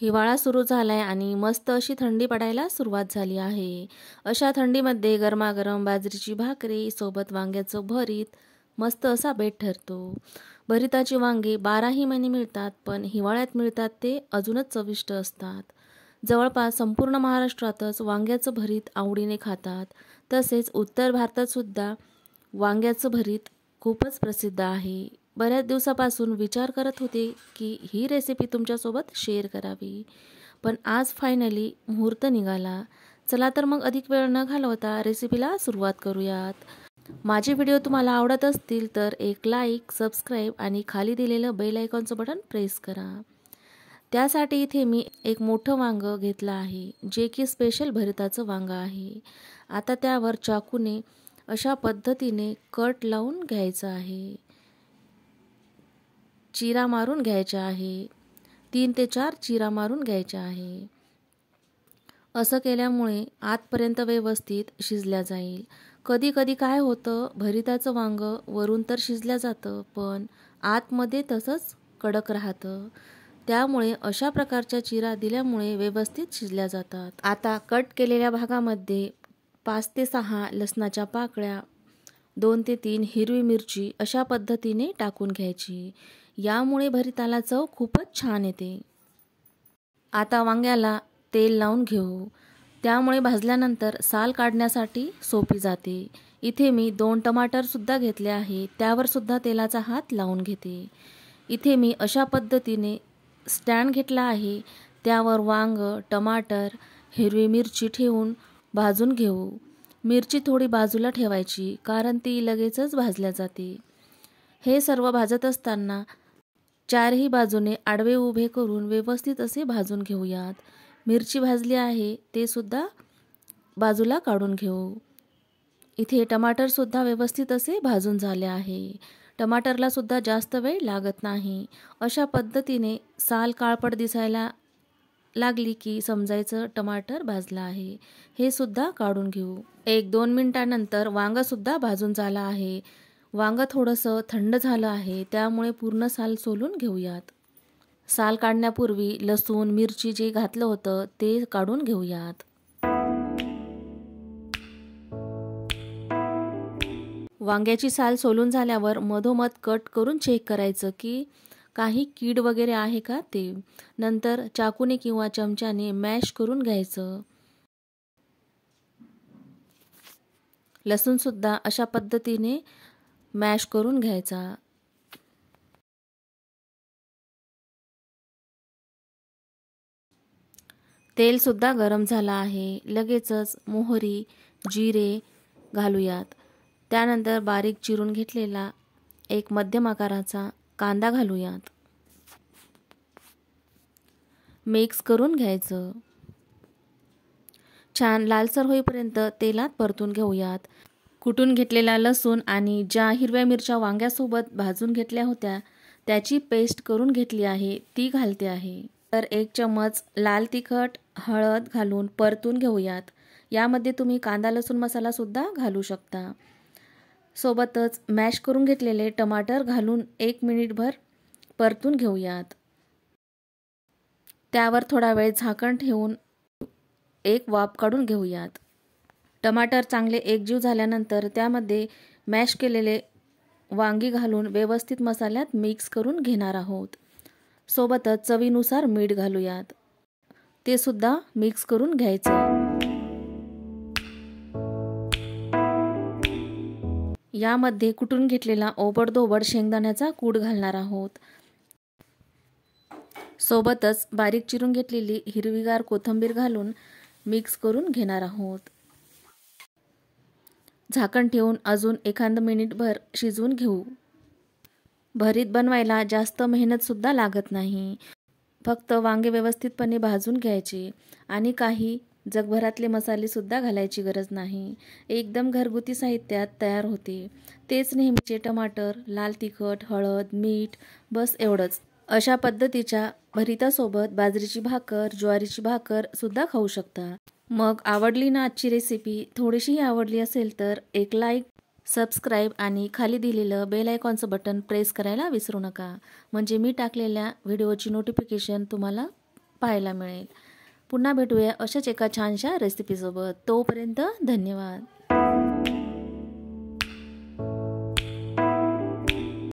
हिवाळा सुरू झाला आहे आणि मस्त अशी थंडी पडायला सुरुवात झाली आहे अशा थंडीमध्ये गरमागरम बाजरीची भाकरी सोबत वांग्याचं भरीत मस्त असा बेट ठरतो भरिताची वांगे बाराही महिने मिळतात पण हिवाळ्यात मिळतात ते अजूनच चविष्ट असतात जवळपास संपूर्ण महाराष्ट्रातच वांग्याचं भरीत आवडीने खातात तसेच उत्तर भारतातसुद्धा वांग्याचं भरीत खूपच प्रसिद्ध आहे बऱ्याच दिवसापासून विचार करत होते की ही रेसिपी तुमच्यासोबत शेअर करावी पण आज फायनली मुहूर्त निघाला चला तर मग अधिक वेळ न घालवता रेसिपीला सुरुवात करूयात माझे व्हिडिओ तुम्हाला आवडत असतील तर एक लाईक सबस्क्राईब आणि खाली दिलेलं बेल आयकॉनचं बटन प्रेस करा त्यासाठी इथे मी एक मोठं वांगं घेतलं आहे जे की स्पेशल भरिताचं वांगं आहे आता त्यावर चाकूने अशा पद्धतीने कट लावून घ्यायचं आहे चिरा मारून घ्यायच्या आहे तीन ते चार चिरा मारून घ्यायच्या आहे असं केल्यामुळे आतपर्यंत व्यवस्थित शिजल्या जाईल कधी कधी काय होतं भरिताचं वांग वरून तर शिजल्या जातं पण आतमध्ये तसंच कडक राहतं त्यामुळे अशा प्रकारच्या चिरा दिल्यामुळे व्यवस्थित शिजल्या जातात आता कट केलेल्या भागामध्ये पाच ते सहा लसणाच्या पाकळ्या दोन ते तीन हिरवी मिरची अशा पद्धतीने टाकून घ्यायची यामुळे भरिताला चव खूपच छान येते आता वांग्याला तेल लावून घेऊ त्यामुळे भाजल्यानंतर साल काढण्यासाठी सोपी जाते इथे मी दोन टमाटरसुद्धा घेतले आहे त्यावरसुद्धा तेलाचा हात लावून घेते इथे मी अशा पद्धतीने स्टँड घेतला आहे त्यावर वांग टमाटर हिरवी मिरची ठेवून भाजून घेऊ मिरची थोडी बाजूला ठेवायची कारण ती लगेचच भाजल्या जाते हे सर्व भाजत असताना चारही बाजूने आडवे उभे करून व्यवस्थित असे भाजून घेऊयात मिरची भाजली आहे ते सुद्धा बाजूला काढून घेऊ इथे सुद्धा व्यवस्थित असे भाजून झाले आहे टमाटरला सुद्धा जास्त वेळ लागत नाही अशा पद्धतीने साल काळपट दिसायला लागली की समजायचं टमाटर भाजलं आहे हे सुद्धा काढून घेऊ एक दोन मिनटानंतर वांगासुद्धा भाजून झाला आहे वांग थोडंसं थंड झालं आहे त्यामुळे पूर्ण साल सोलून घेऊयात साल काढण्यापूर्वी लसूण मिरची जे घातलं होतं ते काढून घेऊयात वांग्याची साल सोलून झाल्यावर मधोमध कट करून चेक करायचं की काही कीड वगैरे आहे का ते नंतर चाकूने किंवा चमच्याने मॅश करून घ्यायचं लसूणसुद्धा अशा पद्धतीने मॅश करून घ्यायचा सुद्धा गरम झाला आहे लगेचच मोहरी जिरे घालूयात त्यानंतर बारीक चिरून घेतलेला एक मध्यम आकाराचा कांदा घालूयात मिक्स करून घ्यायचं छान लालसर होईपर्यंत तेलात परतून घेऊयात कुटून घेतलेला लसूण आणि ज्या हिरव्या मिरच्या वांग्यासोबत भाजून घेतल्या होत्या त्याची पेस्ट करून घेतली आहे ती घालते आहे तर एक चमच लाल तिखट हळद घालून परतून घेऊयात यामध्ये तुम्ही कांदा लसूण मसालासुद्धा घालू शकता सोबतच मॅश करून घेतलेले टमाटर घालून एक मिनिटभर परतून घेऊयात त्यावर थोडा वेळ झाकण ठेवून एक वाफ काढून घेऊयात टमाटर चांगले एकजीव झाल्यानंतर त्यामध्ये मॅश केलेले वांगी घालून व्यवस्थित मसाल्यात मिक्स करून घेणार आहोत सोबतच चवीनुसार मीठ घालूयात ते सुद्धा मिक्स करून घ्यायचे यामध्ये कुटून घेतलेला ओबडधोबड शेंगदाण्याचा कूड घालणार आहोत सोबतच बारीक चिरून घेतलेली हिरवीगार कोथंबीर घालून मिक्स करून घेणार आहोत झाकण ठेवून अजून एखादं मिनिटभर शिजवून घेऊ भरीत बनवायला जास्त मेहनतसुद्धा लागत नाही फक्त वांगे व्यवस्थितपणे भाजून घ्यायचे आणि काही जगभरातले मसालेसुद्धा घालायची गरज नाही एकदम घरगुती साहित्यात तयार होते तेच नेहमीचे टमाटर लाल तिखट हळद मीठ बस एवढंच अशा पद्धतीच्या भरितासोबत बाजरीची भाकर ज्वारीची भाकर सुद्धा खाऊ शकता मग आवडली ना आजची रेसिपी थोडीशीही आवडली असेल तर एक लाईक सबस्क्राईब आणि खाली दिलेलं बेल आयकॉनचं बटन प्रेस करायला विसरू नका म्हणजे मी टाकलेल्या व्हिडिओची नोटिफिकेशन तुम्हाला पाहायला मिळेल पुन्हा भेटूया अशाच एका छानशा रेसिपीसोबत तोपर्यंत धन्यवाद